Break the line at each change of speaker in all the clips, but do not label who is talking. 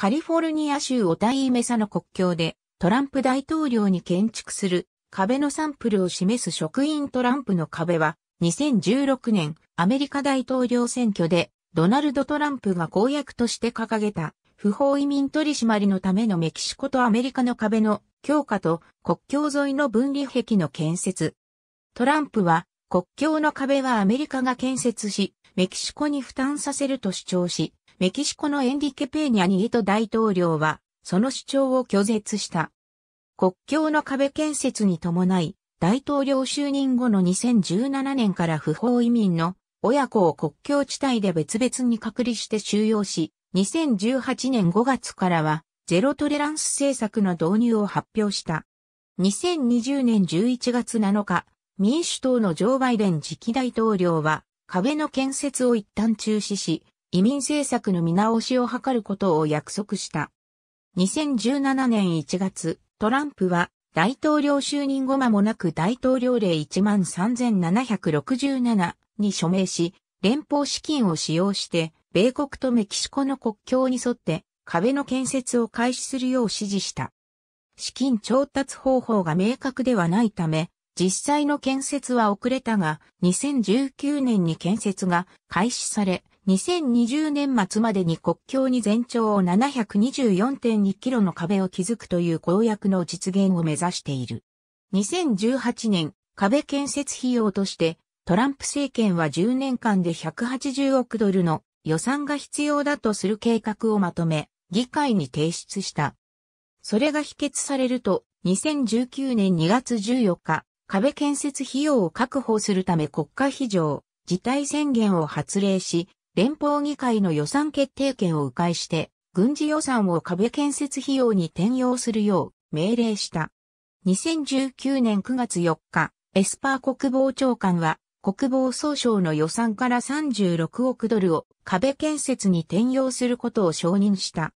カリフォルニア州オタイメサの国境でトランプ大統領に建築する壁のサンプルを示す職員トランプの壁は2016年アメリカ大統領選挙でドナルド・トランプが公約として掲げた不法移民取締りのためのメキシコとアメリカの壁の強化と国境沿いの分離壁の建設。トランプは国境の壁はアメリカが建設し、メキシコに負担させると主張し、メキシコのエンリケ・ペーニャ・ニート大統領は、その主張を拒絶した。国境の壁建設に伴い、大統領就任後の2017年から不法移民の親子を国境地帯で別々に隔離して収容し、2018年5月からはゼロトレランス政策の導入を発表した。2020年11月7日、民主党のジョー・バイデン次期大統領は壁の建設を一旦中止し、移民政策の見直しを図ることを約束した。2017年1月、トランプは大統領就任後間もなく大統領令13767に署名し、連邦資金を使用して、米国とメキシコの国境に沿って壁の建設を開始するよう指示した。資金調達方法が明確ではないため、実際の建設は遅れたが、2019年に建設が開始され、2020年末までに国境に全長を724.2キロの壁を築くという公約の実現を目指している。2018年、壁建設費用として、トランプ政権は10年間で180億ドルの予算が必要だとする計画をまとめ、議会に提出した。それが否決されると、2019年2月14日、壁建設費用を確保するため国家非常、事態宣言を発令し、連邦議会の予算決定権を迂回して、軍事予算を壁建設費用に転用するよう命令した。2019年9月4日、エスパー国防長官は、国防総省の予算から36億ドルを壁建設に転用することを承認した。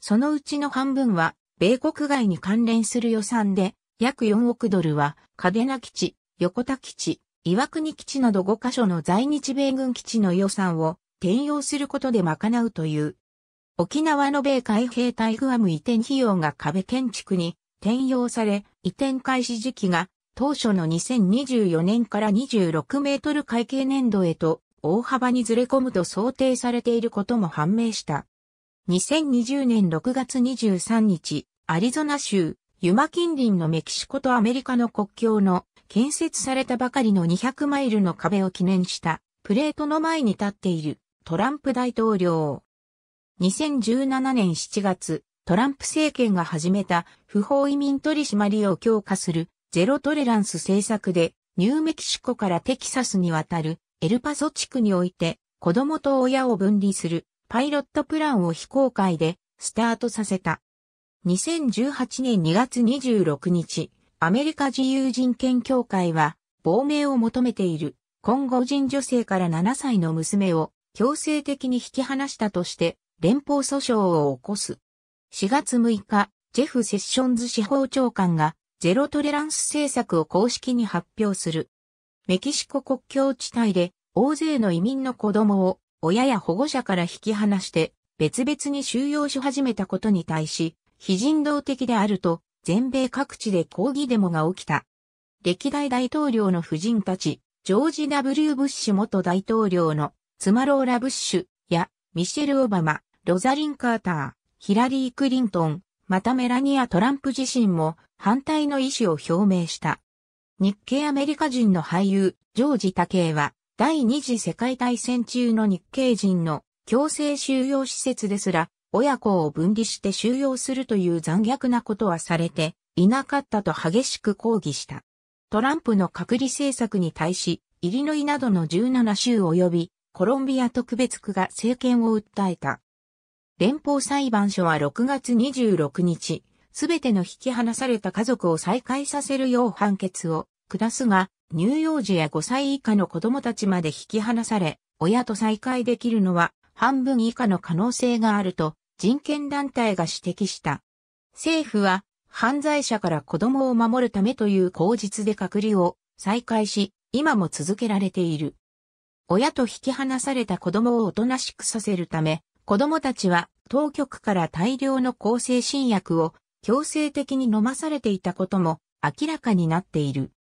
そのうちの半分は、米国外に関連する予算で、約4億ドルは、嘉手納基地、横田基地、岩国基地など5カ所の在日米軍基地の予算を転用することで賄うという。沖縄の米海兵隊グアム移転費用が壁建築に転用され、移転開始時期が当初の2024年から26メートル会計年度へと大幅にずれ込むと想定されていることも判明した。2020年6月23日、アリゾナ州、ユマ近隣のメキシコとアメリカの国境の建設されたばかりの200マイルの壁を記念したプレートの前に立っているトランプ大統領。2017年7月、トランプ政権が始めた不法移民取締りを強化するゼロトレランス政策で、ニューメキシコからテキサスに渡るエルパソ地区において子供と親を分離するパイロットプランを非公開でスタートさせた。2018年2月26日、アメリカ自由人権協会は亡命を求めている今後人女性から7歳の娘を強制的に引き離したとして連邦訴訟を起こす。4月6日、ジェフ・セッションズ司法長官がゼロトレランス政策を公式に発表する。メキシコ国境地帯で大勢の移民の子供を親や保護者から引き離して別々に収容し始めたことに対し、非人道的であると全米各地で抗議デモが起きた。歴代大統領の夫人たち、ジョージ・ W・ ブッシュ元大統領のツマローラ・ブッシュやミシェル・オバマ、ロザリン・カーター、ヒラリー・クリントン、またメラニア・トランプ自身も反対の意思を表明した。日系アメリカ人の俳優、ジョージ・タケイは、第二次世界大戦中の日系人の強制収容施設ですら、親子を分離して収容するという残虐なことはされていなかったと激しく抗議した。トランプの隔離政策に対し、イリノイなどの17州及びコロンビア特別区が政権を訴えた。連邦裁判所は6月26日、すべての引き離された家族を再会させるよう判決を下すが、乳幼児や5歳以下の子供たちまで引き離され、親と再会できるのは半分以下の可能性があると人権団体が指摘した。政府は犯罪者から子供を守るためという口実で隔離を再開し、今も続けられている。親と引き離された子供をおとなしくさせるため、子供たちは当局から大量の向精神薬を強制的に飲まされていたことも明らかになっている。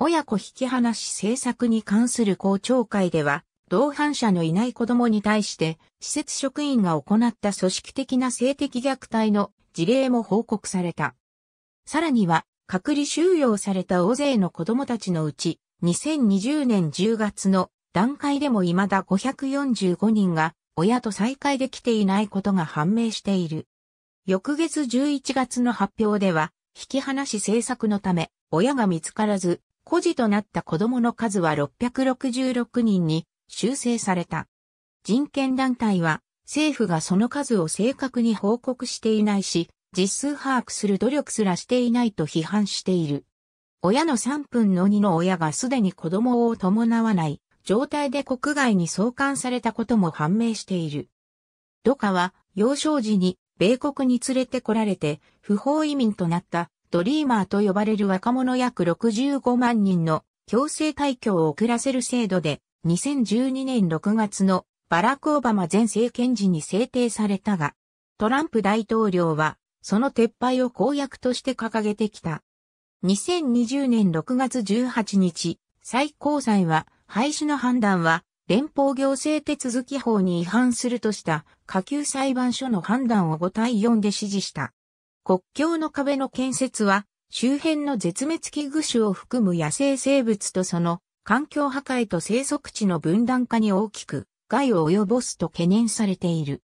親子引き離し政策に関する公聴会では、同伴者のいない子供に対して、施設職員が行った組織的な性的虐待の事例も報告された。さらには、隔離収容された大勢の子供たちのうち、2020年10月の段階でも未だ545人が親と再会できていないことが判明している。翌月11月の発表では、引き離し政策のため、親が見つからず、孤児となった子供の数は666人に修正された。人権団体は、政府がその数を正確に報告していないし、実数把握する努力すらしていないと批判している。親の3分の2の親がすでに子供を伴わない状態で国外に送還されたことも判明している。ドカは幼少時に米国に連れてこられて不法移民となったドリーマーと呼ばれる若者約65万人の強制退去を遅らせる制度で2012年6月のバラク・オバマ前政権時に制定されたが、トランプ大統領はその撤廃を公約として掲げてきた。2020年6月18日、最高裁は廃止の判断は、連邦行政手続き法に違反するとした下級裁判所の判断を5対4で指示した。国境の壁の建設は周辺の絶滅危惧種を含む野生生物とその環境破壊と生息地の分断化に大きく害を及ぼすと懸念されている。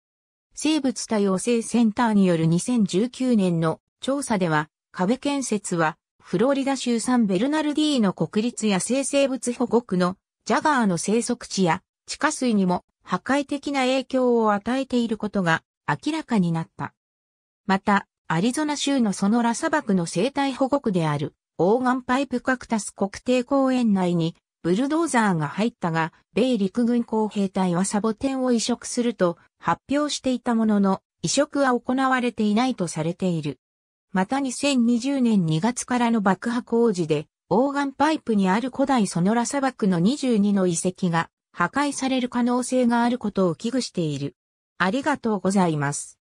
生物多様性センターによる2019年の調査では壁建設はフロリダ州サンベルナルディーの国立野生生物保護区のジャガーの生息地や地下水にも破壊的な影響を与えていることが明らかになった。また、アリゾナ州のソノラ砂漠の生態保護区である、オーガンパイプカクタス国定公園内に、ブルドーザーが入ったが、米陸軍工兵隊はサボテンを移植すると発表していたものの、移植は行われていないとされている。また2020年2月からの爆破工事で、オーガンパイプにある古代ソノラ砂漠の22の遺跡が破壊される可能性があることを危惧している。ありがとうございます。